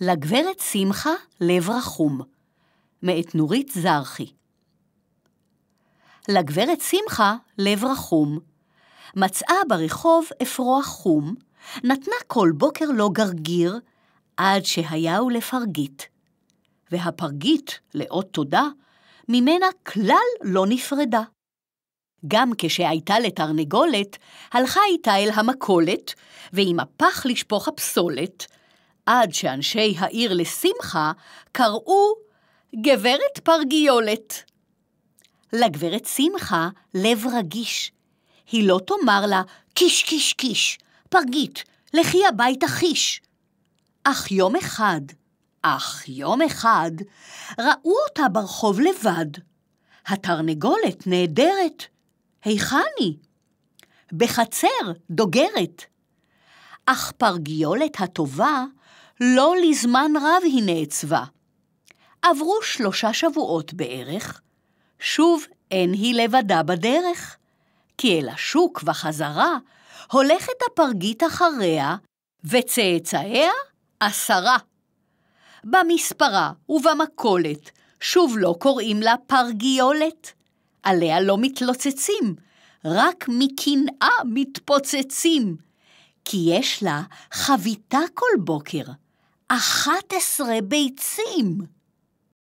לגברת שמחה לב רחום, מאת נורית זרחי. לגברת שמחה לב רחום. מצאה ברחוב אפרוח חום, נתנה כל בוקר לו גרגיר, עד הוא לפרגית. והפרגית, לאות תודה, ממנה כלל לא נפרדה. גם כשהייתה לתרנגולת, הלכה איתה אל המכולת, ועם הפח לשפוך הפסולת, עד שאנשי העיר לשמחה קראו גברת פרגיולת. לגברת שמחה לב רגיש. היא לא תאמר לה, קיש, קיש, קיש, פרגית, לכי הביתה חיש. אך יום אחד, אך יום אחד, ראו אותה ברחוב לבד. התרנגולת נעדרת. היכן היא? בחצר דוגרת. אך פרגיולת הטובה לא לזמן רב היא נעצבה. עברו שלושה שבועות בערך, שוב אין היא לבדה בדרך, כי אל השוק וחזרה הולכת הפרגית אחריה, וצאצאיה עשרה. במספרה ובמכולת שוב לא קוראים לה פרגיולת, עליה לא מתלוצצים, רק מקנאה מתפוצצים. כי יש לה חביתה כל בוקר, 11 ביצים.